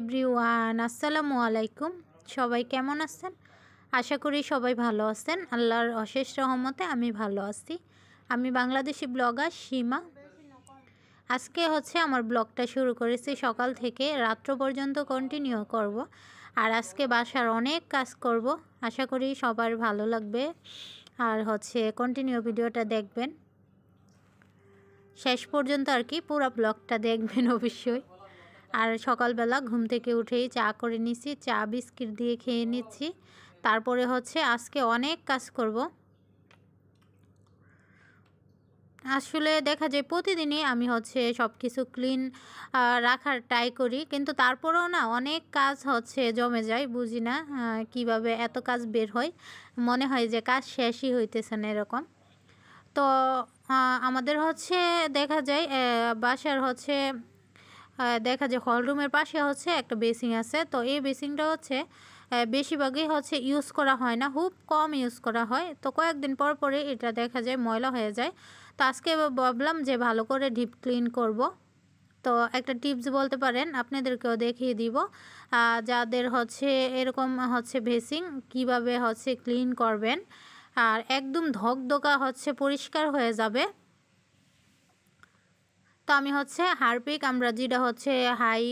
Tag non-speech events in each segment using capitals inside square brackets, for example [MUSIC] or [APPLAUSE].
Everyone আসসালামু আলাইকুম সবাই কেমন আছেন আশা করি সবাই ভালো আছেন আল্লাহর অশেষ রহমতে আমি ভালো আছি আমি বাংলাদেশি ব্লগার সীমা আজকে হচ্ছে আমার ব্লগটা শুরু করেছি সকাল থেকে রাত্র পর্যন্ত কন্টিনিউ করব। আর আজকে বাসার অনেক কাজ করব। আশা করি সবার ভালো লাগবে আর হচ্ছে কন্টিনিউ ভিডিওটা দেখবেন শেষ পর্যন্ত আর কি পুরো ব্লগটা দেখবেন অবশ্যই আর সকালবেলা ঘুম থেকে উঠেই চা করে নিচ্ছি চা বিস্কিট দিয়ে খেয়ে নিচ্ছি তারপরে হচ্ছে আজকে অনেক কাজ করব আসলে দেখা যায় প্রতিদিনই আমি হচ্ছে সব কিছু ক্লিন রাখার ট্রাই করি কিন্তু তারপরেও না অনেক কাজ হচ্ছে জমে যায় বুঝি না কীভাবে এত কাজ বের হয় মনে হয় যে কাজ শেষই হইতেছে না এরকম তো আমাদের হচ্ছে দেখা যায় বাসার হচ্ছে দেখা যায় হলরুমের পাশে হচ্ছে একটা বেসিং আছে তো এই বেসিংটা হচ্ছে বেশিরভাগই হচ্ছে ইউজ করা হয় না খুব কম ইউজ করা হয় তো কয়েকদিন পর পরে এটা দেখা যায় ময়লা হয়ে যায় তো আজকে ভাবলাম যে ভালো করে ডিপ ক্লিন করব তো একটা টিপস বলতে পারেন আপনাদেরকেও দেখিয়ে দিব যাদের হচ্ছে এরকম হচ্ছে বেসিং কিভাবে হচ্ছে ক্লিন করবেন আর একদম ধকধকা হচ্ছে পরিষ্কার হয়ে যাবে তো আমি হচ্ছে হারপিক আমরা যেটা হচ্ছে হাই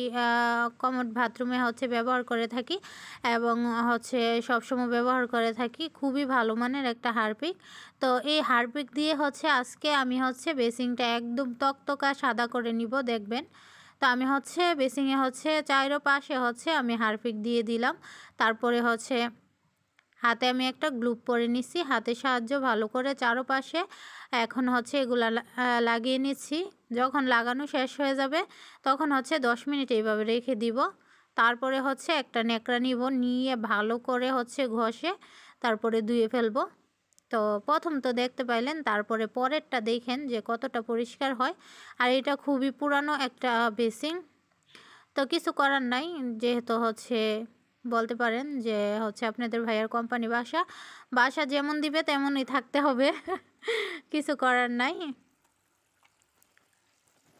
কমোড বাথরুমে হচ্ছে ব্যবহার করে থাকি এবং হচ্ছে সবসময় ব্যবহার করে থাকি খুবই ভালো মানের একটা হারপিক তো এই হারপিক দিয়ে হচ্ছে আজকে আমি হচ্ছে বেসিংটা একদম তক্তকা সাদা করে নিব দেখবেন তো আমি হচ্ছে বেসিংয়ে হচ্ছে চাইরো পাশে হচ্ছে আমি হারপিক দিয়ে দিলাম তারপরে হচ্ছে হাতে আমি একটা গ্লুপ পরে নিচ্ছি হাতের সাহায্য ভালো করে চারোপাশে এখন হচ্ছে এগুলা লাগিয়ে নিচ্ছি যখন লাগানো শেষ হয়ে যাবে তখন হচ্ছে 10 মিনিট এইভাবে রেখে দিব তারপরে হচ্ছে একটা নেকড়া নিব নিয়ে ভালো করে হচ্ছে ঘষে তারপরে ধুয়ে ফেলবো তো প্রথম তো দেখতে পাইলেন তারপরে পরেরটা দেখেন যে কতটা পরিষ্কার হয় আর এটা খুবই পুরানো একটা বেসিং তো কিছু করার নাই যেহেতু হচ্ছে বলতে পারেন যে হচ্ছে আপনাদের ভাইয়ার কোম্পানি বাসা বাসা যেমন দিবে তেমনই থাকতে হবে [LAUGHS] কিছু করার নাই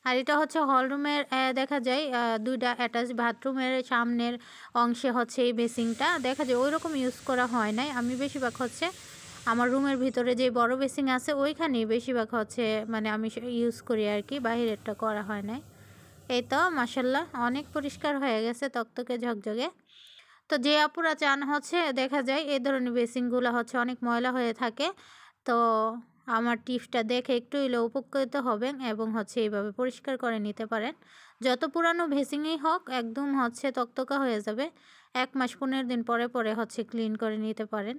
আর এটা হচ্ছে হলরুমের দেখা যায় দুইটা অ্যাটাচ বাথরুমের সামনের অংশে হচ্ছে এই বেসিংটা দেখা যায় ওই রকম ইউজ করা হয় নাই আমি বেশিরভাগ হচ্ছে আমার রুমের ভিতরে যে বড় বেসিং আছে ওইখানেই বেশিরভাগ হচ্ছে মানে আমি ইউজ করি আর কি বাহিরেরটা করা হয় নাই এই তো মাসাল্লাহ অনেক পরিষ্কার হয়ে গেছে তক্তকে ঝকঝকে তো যে আপুরা চান হচ্ছে দেখা যায় এই ধরনের বেসিনগুলো হচ্ছে অনেক ময়লা হয়ে থাকে তো আমার টিপসটা দেখে একটু হলেও উপকৃত হবেন এবং হচ্ছে এইভাবে পরিষ্কার করে নিতে পারেন যত পুরানো ভেসিংই হোক একদম হচ্ছে তক্তকা হয়ে যাবে এক মাস পনেরো দিন পরে পরে হচ্ছে ক্লিন করে নিতে পারেন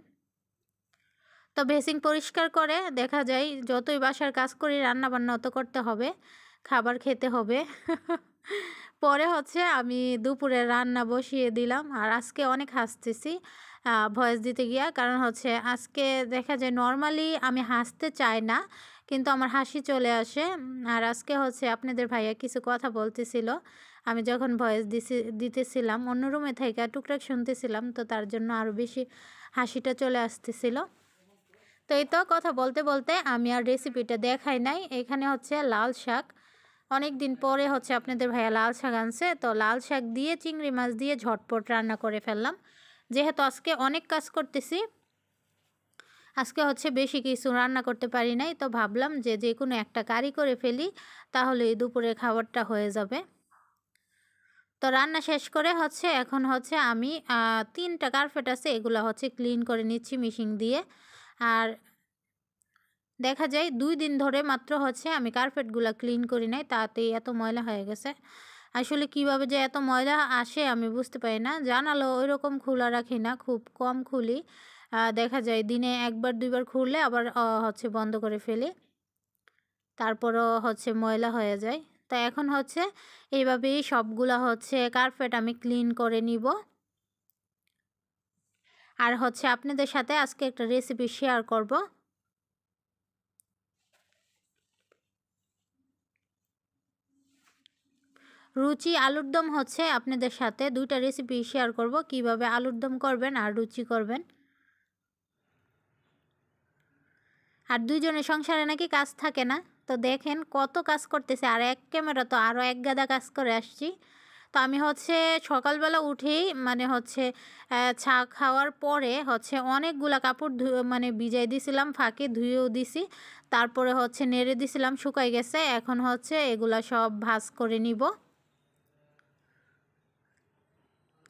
তো ভেসিং পরিষ্কার করে দেখা যায় যতই বাসার কাজ করি রান্নাবান্না অত করতে হবে খাবার খেতে হবে [LAUGHS] পরে হচ্ছে আমি দুপুরে রান্না বসিয়ে দিলাম আর আজকে অনেক হাসতেছি ভয়েস দিতে গিয়া কারণ হচ্ছে আজকে দেখা যায় নর্মালি আমি হাসতে চাই না কিন্তু আমার হাসি চলে আসে আর আজকে হচ্ছে আপনাদের ভাইয়া কিছু কথা বলতেছিল আমি যখন ভয়েস দিছি দিতেছিলাম অন্য রুমে থেকে টুকটাক শুনতেছিলাম তো তার জন্য আরও বেশি হাসিটা চলে আসতেছিল তো এই তো কথা বলতে বলতে আমি আর রেসিপিটা দেখাই নাই এখানে হচ্ছে লাল শাক অনেক দিন পরে হচ্ছে আপনাদের ভাইয়া লাল শাক আনছে তো লাল শাক দিয়ে চিংড়ি মাছ দিয়ে ঝটপট রান্না করে ফেললাম যেহেতু আজকে অনেক কাজ করতেছি আজকে হচ্ছে বেশি কিছু রান্না করতে পারি নাই তো ভাবলাম যে যে কোনো একটা কারি করে ফেলি তাহলে এই দুপুরের খাবারটা হয়ে যাবে তো রান্না শেষ করে হচ্ছে এখন হচ্ছে আমি তিনটা কার্পেট আছে এগুলো হচ্ছে ক্লিন করে নিচ্ছি মেশিন দিয়ে আর দেখা যায় দুই দিন ধরে মাত্র হচ্ছে আমি কার্পেটগুলো ক্লিন করি নাই তাতেই এত ময়লা হয়ে গেছে আসলে কিভাবে যে এত ময়লা আসে আমি বুঝতে পারি না জানালো ওই রকম খোলা রাখি না খুব কম খুলি দেখা যায় দিনে একবার দুইবার খুললে আবার হচ্ছে বন্ধ করে ফেলি তারপরও হচ্ছে ময়লা হয়ে যায় তা এখন হচ্ছে এইভাবেই সবগুলা হচ্ছে কার্পেট আমি ক্লিন করে নিব আর হচ্ছে আপনাদের সাথে আজকে একটা রেসিপি শেয়ার করব রুচি আলুর দম হচ্ছে আপনাদের সাথে দুইটা রেসিপি শেয়ার করব কিভাবে আলুর দম করবেন আর রুচি করবেন আর দুইজনের সংসারে নাকি কাজ থাকে না তো দেখেন কত কাজ করতেছে আর এক ক্যামেরা তো আরও এক গাদা কাজ করে আসছি তো আমি হচ্ছে সকালবেলা উঠেই মানে হচ্ছে ছা খাওয়ার পরে হচ্ছে অনেকগুলা কাপড় মানে ভিজাই দিছিলাম ফাঁকে ধুয়েও দিছি তারপরে হচ্ছে নেড়ে দিছিলাম শুকাই গেছে এখন হচ্ছে এগুলা সব ভাজ করে নিব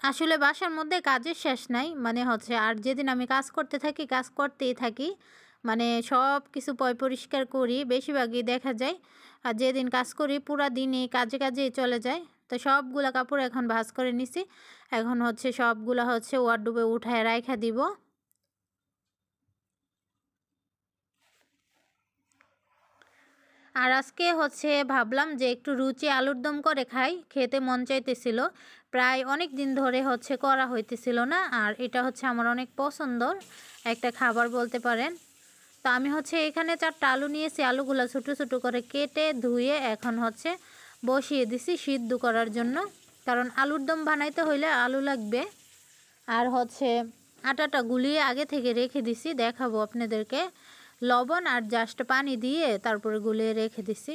আসলে বাসার মধ্যে কাজের শেষ নাই মানে হচ্ছে আর যেদিন আমি কাজ করতে থাকি কাজ করতেই থাকি মানে সব কিছু পয় পরিষ্কার করি বেশিরভাগই দেখা যায় আর যেদিন কাজ করি পুরা দিনই কাজে কাজে চলে যায় তো সবগুলা কাপড় এখন ভাজ করে নিছি এখন হচ্ছে সবগুলা হচ্ছে ডুবে উঠায় রাইখা দিব আর আজকে হচ্ছে ভাবলাম যে একটু রুচি আলুর দম করে খাই খেতে মন চাইতেছিল প্রায় অনেক দিন ধরে হচ্ছে করা হইতেছিল না আর এটা হচ্ছে আমার অনেক পছন্দর একটা খাবার বলতে পারেন তো আমি হচ্ছে এখানে চারটা আলু নিয়েছি আলুগুলো ছোটো ছোটো করে কেটে ধুয়ে এখন হচ্ছে বসিয়ে দিছি সিদ্ধ করার জন্য কারণ আলুর দম বানাইতে হইলে আলু লাগবে আর হচ্ছে আটাটা গুলিয়ে আগে থেকে রেখে দিছি দেখাবো আপনাদেরকে লবণ আর জাস্ট পানি দিয়ে তারপরে গুলিয়ে রেখে দিছি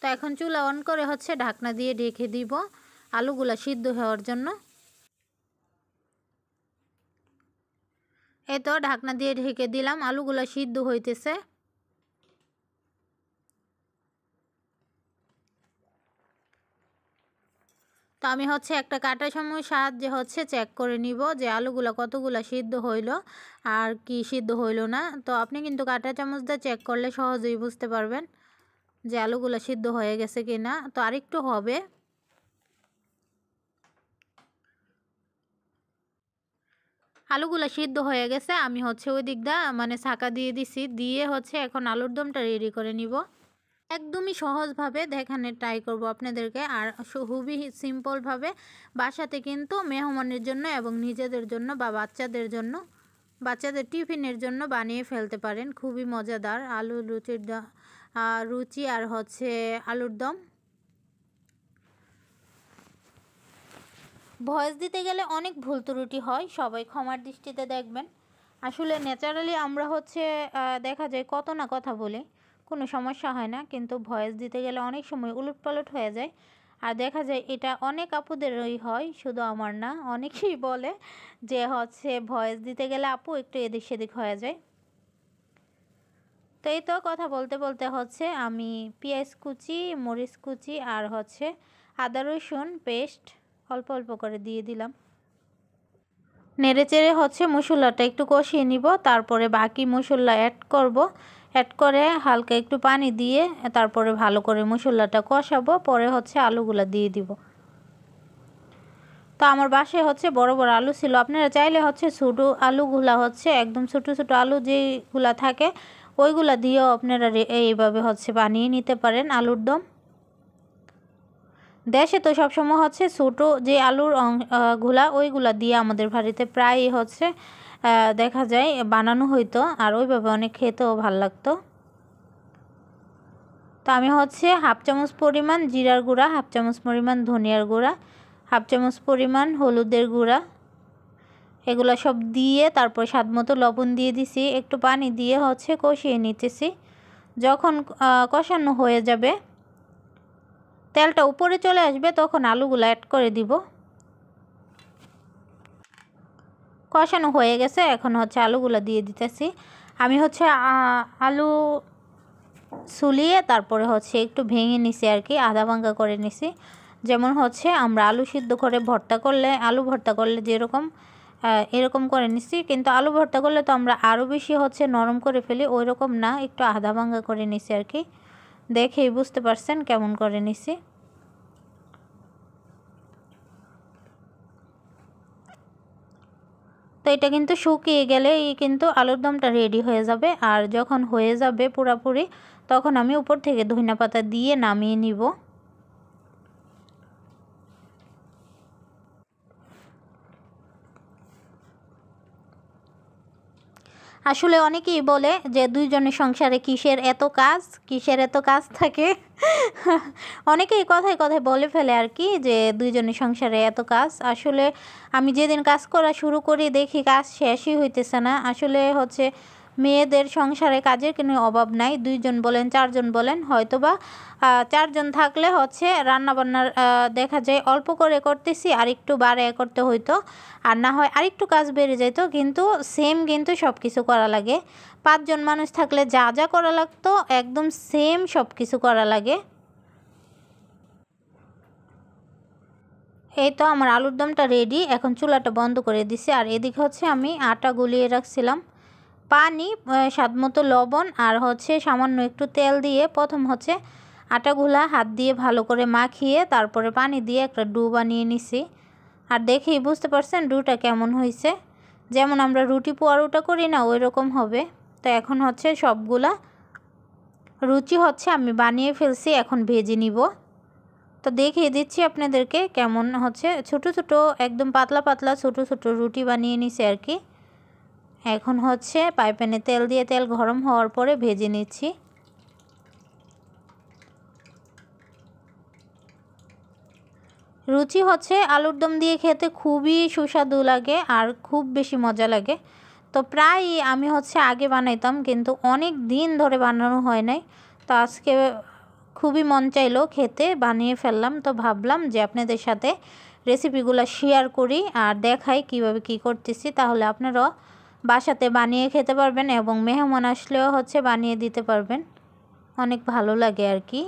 তো এখন চুলা অন করে হচ্ছে ঢাকনা দিয়ে ঢেকে দিব আলুগুলো সিদ্ধ হওয়ার জন্য এই তো ঢাকনা দিয়ে ঢেকে দিলাম আলুগুলো সিদ্ধ হইতেছে তো আমি হচ্ছে একটা কাটার সময় সাহায্যে হচ্ছে চেক করে নিব যে আলুগুলো কতগুলো সিদ্ধ হইল আর কি সিদ্ধ হইল না তো আপনি কিন্তু কাটা চামচ দিয়ে চেক করলে সহজেই বুঝতে পারবেন যে আলুগুলো সিদ্ধ হয়ে গেছে কি না তো আরেকটু হবে আলুগুলো সিদ্ধ হয়ে গেছে আমি হচ্ছে ওই দিকটা মানে ছাকা দিয়ে দিছি দিয়ে হচ্ছে এখন আলুর দমটা রেডি করে নিব একদমই সহজভাবে দেখানে ট্রাই করব আপনাদেরকে আর খুবই সিম্পলভাবে বাসাতে কিন্তু মেহমানের জন্য এবং নিজেদের জন্য বা বাচ্চাদের জন্য বাচ্চাদের টিফিনের জন্য বানিয়ে ফেলতে পারেন খুবই মজাদার আলু লুচির রুচি আর হচ্ছে আলুর দম ভয়েস দিতে গেলে অনেক ভুল ত্রুটি হয় সবাই ক্ষমার দৃষ্টিতে দেখবেন আসলে ন্যাচারালি আমরা হচ্ছে দেখা যায় কত না কথা বলি কোনো সমস্যা হয় না কিন্তু ভয়েস দিতে গেলে অনেক সময় উলটপালট হয়ে যায় আর দেখা যায় এটা অনেক আপুদেরই হয় শুধু আমার না অনেকেই বলে যে হচ্ছে ভয়েস দিতে গেলে আপু একটু এদিক সেদিক হয়ে যায় তো এই তো কথা বলতে বলতে হচ্ছে আমি পেঁয়াজ কুচি মরিচ কুচি আর হচ্ছে আদা রসুন পেস্ট অল্প অল্প করে দিয়ে দিলাম নেড়েচেড়ে হচ্ছে মশলাটা একটু কষিয়ে নিব তারপরে বাকি মশলা অ্যাড করব অ্যাড করে হালকা একটু পানি দিয়ে তারপরে ভালো করে মশলাটা কষাবো পরে হচ্ছে আলুগুলো দিয়ে দিব তো আমার বাসায় হচ্ছে বড় বড় আলু ছিল আপনারা চাইলে হচ্ছে ছোটো আলুগুলা হচ্ছে একদম ছোটো ছোটো আলু যেগুলা থাকে ওইগুলা দিয়েও আপনারা এইভাবে হচ্ছে বানিয়ে নিতে পারেন আলুর দম দেশে তো সবসময় হচ্ছে ছোটো যে আলুর গুলা ওইগুলা দিয়ে আমাদের বাড়িতে প্রায় হচ্ছে দেখা যায় বানানো হইতো আর ওইভাবে অনেক খেতেও ভাল লাগতো তো আমি হচ্ছে হাফ চামচ পরিমাণ জিরার গুঁড়া হাফ চামচ পরিমাণ ধনিয়ার গুঁড়া হাফ চামচ পরিমাণ হলুদের গুঁড়া এগুলো সব দিয়ে তারপর স্বাদ মতো লবণ দিয়ে দিছি একটু পানি দিয়ে হচ্ছে কষিয়ে নিতেছি যখন কষানো হয়ে যাবে তেলটা উপরে চলে আসবে তখন আলুগুলো অ্যাড করে দিব কষানো হয়ে গেছে এখন হচ্ছে আলুগুলো দিয়ে দিতেছি আমি হচ্ছে আলু সুলিয়ে তারপরে হচ্ছে একটু ভেঙে নিছি আর কি আধা ভাঙ্গা করে নিছি যেমন হচ্ছে আমরা আলু সিদ্ধ করে ভর্তা করলে আলু ভর্তা করলে যেরকম এরকম করে নিছি কিন্তু আলু ভর্তা করলে তো আমরা আরও বেশি হচ্ছে নরম করে ফেলি ওই রকম না একটু আধা ভাঙ্গা করে নিছি আর কি দেখেই বুঝতে পারছেন কেমন করে নিছি তো এটা কিন্তু শুকিয়ে গেলেই কিন্তু আলুর দমটা রেডি হয়ে যাবে আর যখন হয়ে যাবে পুরাপুরি তখন আমি উপর থেকে ধনিয়া পাতা দিয়ে নামিয়ে নিব আসলে অনেকেই বলে যে দুইজনের সংসারে কিসের এত কাজ কিসের এত কাজ থাকে অনেকেই কথায় কথায় বলে ফেলে আর কি যে দুইজনের সংসারে এত কাজ আসলে আমি যেদিন কাজ করা শুরু করি দেখি কাজ শেষই হইতেছে না আসলে হচ্ছে মেয়েদের সংসারে কাজের কোনো অভাব নাই দুইজন বলেন চারজন বলেন হয়তোবা চারজন থাকলে হচ্ছে রান্নাবান্নার দেখা যায় অল্প করে করতেছি আর একটু বারে করতে হইতো আর না হয় আরেকটু কাজ বেড়ে যেত কিন্তু সেম কিন্তু সব কিছু করা লাগে পাঁচজন মানুষ থাকলে যা যা করা লাগতো একদম সেম সব কিছু করা লাগে এই তো আমার আলুর দমটা রেডি এখন চুলাটা বন্ধ করে দিছি আর এদিকে হচ্ছে আমি আটা গুলিয়ে রাখছিলাম পানি স্বাদমতো লবণ আর হচ্ছে সামান্য একটু তেল দিয়ে প্রথম হচ্ছে আটাগুলা হাত দিয়ে ভালো করে মাখিয়ে তারপরে পানি দিয়ে একটা ডু বানিয়ে নিছি আর দেখেই বুঝতে পারছেন ডুটা কেমন হয়েছে যেমন আমরা রুটি পোয়ারোটা করি না ওই রকম হবে তো এখন হচ্ছে সবগুলা রুচি হচ্ছে আমি বানিয়ে ফেলছি এখন ভেজে নিব তো দেখিয়ে দিচ্ছি আপনাদেরকে কেমন হচ্ছে ছোট ছোট একদম পাতলা পাতলা ছোট ছোট রুটি বানিয়ে নিছি আর কি এখন হচ্ছে পাইপ্যানে তেল দিয়ে তেল গরম হওয়ার পরে ভেজে নিচ্ছি রুচি হচ্ছে আলুর দম দিয়ে খেতে খুবই সুস্বাদু লাগে আর খুব বেশি মজা লাগে তো প্রায় আমি হচ্ছে আগে বানাইতাম কিন্তু অনেক দিন ধরে বানানো হয় নাই তো আজকে খুবই মন চাইলো খেতে বানিয়ে ফেললাম তো ভাবলাম যে আপনাদের সাথে রেসিপিগুলো শেয়ার করি আর দেখাই কিভাবে কি করতেছি তাহলে আপনারাও বাসাতে বানিয়ে খেতে পারবেন এবং মেহমান আসলেও হচ্ছে বানিয়ে দিতে পারবেন অনেক ভালো লাগে আর কি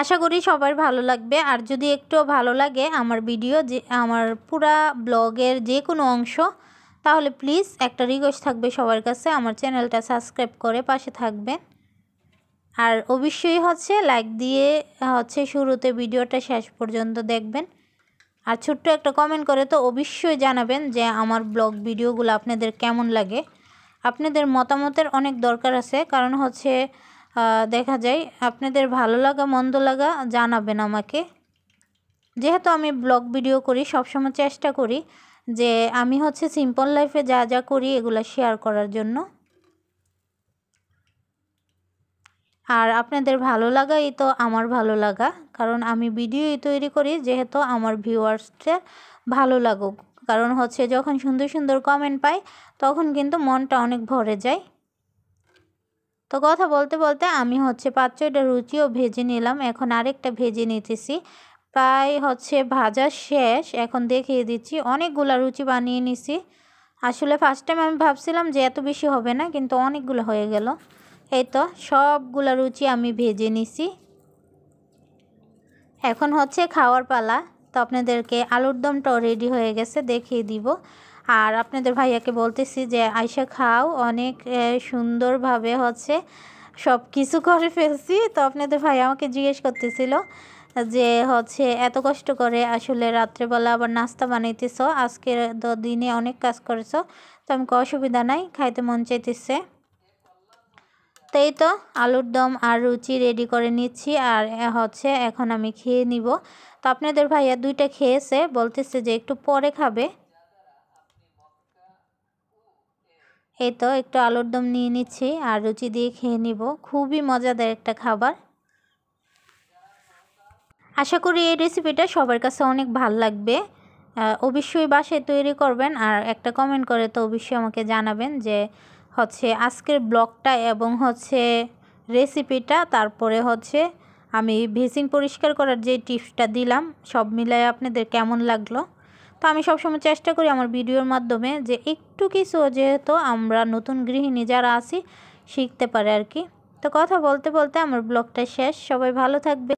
আশা করি সবার ভালো লাগবে আর যদি একটু ভালো লাগে আমার ভিডিও যে আমার পুরা ব্লগের যে কোনো অংশ তাহলে প্লিজ একটা রিকোয়েস্ট থাকবে সবার কাছে আমার চ্যানেলটা সাবস্ক্রাইব করে পাশে থাকবেন আর অবশ্যই হচ্ছে লাইক দিয়ে হচ্ছে শুরুতে ভিডিওটা শেষ পর্যন্ত দেখবেন আর ছোট্ট একটা কমেন্ট করে তো অবশ্যই জানাবেন যে আমার ব্লগ ভিডিওগুলো আপনাদের কেমন লাগে আপনাদের মতামতের অনেক দরকার আছে কারণ হচ্ছে দেখা যায় আপনাদের ভালো লাগা মন্দ লাগা জানাবেন আমাকে যেহেতু আমি ব্লগ ভিডিও করি সবসময় চেষ্টা করি যে আমি হচ্ছে সিম্পল লাইফে যা যা করি এগুলো শেয়ার করার জন্য আর আপনাদের ভালো লাগাই তো আমার ভালো লাগা কারণ আমি ভিডিওই তৈরি করি যেহেতু আমার ভিউয়ার্সদের ভালো লাগুক কারণ হচ্ছে যখন সুন্দর সুন্দর কমেন্ট পাই তখন কিন্তু মনটা অনেক ভরে যায় তো কথা বলতে বলতে আমি হচ্ছে পাঁচ ছয়টা রুচিও ভেজে নিলাম এখন আরেকটা ভেজে নিতেছি প্রায় হচ্ছে ভাজা শেষ এখন দেখিয়ে দিচ্ছি অনেকগুলো রুচি বানিয়ে নিছি আসলে ফার্স্ট টাইম আমি ভাবছিলাম যে এত বেশি হবে না কিন্তু অনেকগুলো হয়ে গেল এই তো সবগুলা রুচি আমি ভেজে নিছি এখন হচ্ছে খাওয়ার পালা তো আপনাদেরকে আলুর দমটাও রেডি হয়ে গেছে দেখিয়ে দিব আর আপনাদের ভাইয়াকে বলতেছি যে আয়সা খাও অনেক সুন্দরভাবে হচ্ছে সব কিছু করে ফেলছি তো আপনাদের ভাই আমাকে জিজ্ঞেস করতেছিল যে হচ্ছে এত কষ্ট করে আসলে রাত্রেবেলা আবার নাস্তা বানাইতেছ আজকের দিনে অনেক কাজ করেছ তো আমাকে অসুবিধা নাই খাইতে মন চাইতেছে তাই তো আলুর দম আর রুচি রেডি করে নিচ্ছি আর হচ্ছে এখন আমি খেয়ে নিব তো আপনাদের ভাইয়া দুইটা খেয়েছে বলতেছে যে একটু পরে খাবে এই তো একটু আলুর দম নিয়ে নিচ্ছি আর রুচি দিয়ে খেয়ে নিব খুবই মজাদার একটা খাবার আশা করি এই রেসিপিটা সবার কাছে অনেক ভাল লাগবে অবশ্যই বাসায় তৈরি করবেন আর একটা কমেন্ট করে তো অবশ্যই আমাকে জানাবেন যে হচ্ছে আজকের ব্লগটা এবং হচ্ছে রেসিপিটা তারপরে হচ্ছে আমি ভেসিং পরিষ্কার করার যে টিপসটা দিলাম সব মিলায় আপনাদের কেমন লাগলো তো আমি সবসময় চেষ্টা করি আমার ভিডিওর মাধ্যমে যে একটু কিছু যেহেতু আমরা নতুন গৃহিণী যারা আছি শিখতে পারে আর কি তো কথা বলতে বলতে আমার ব্লগটা শেষ সবাই ভালো থাকবে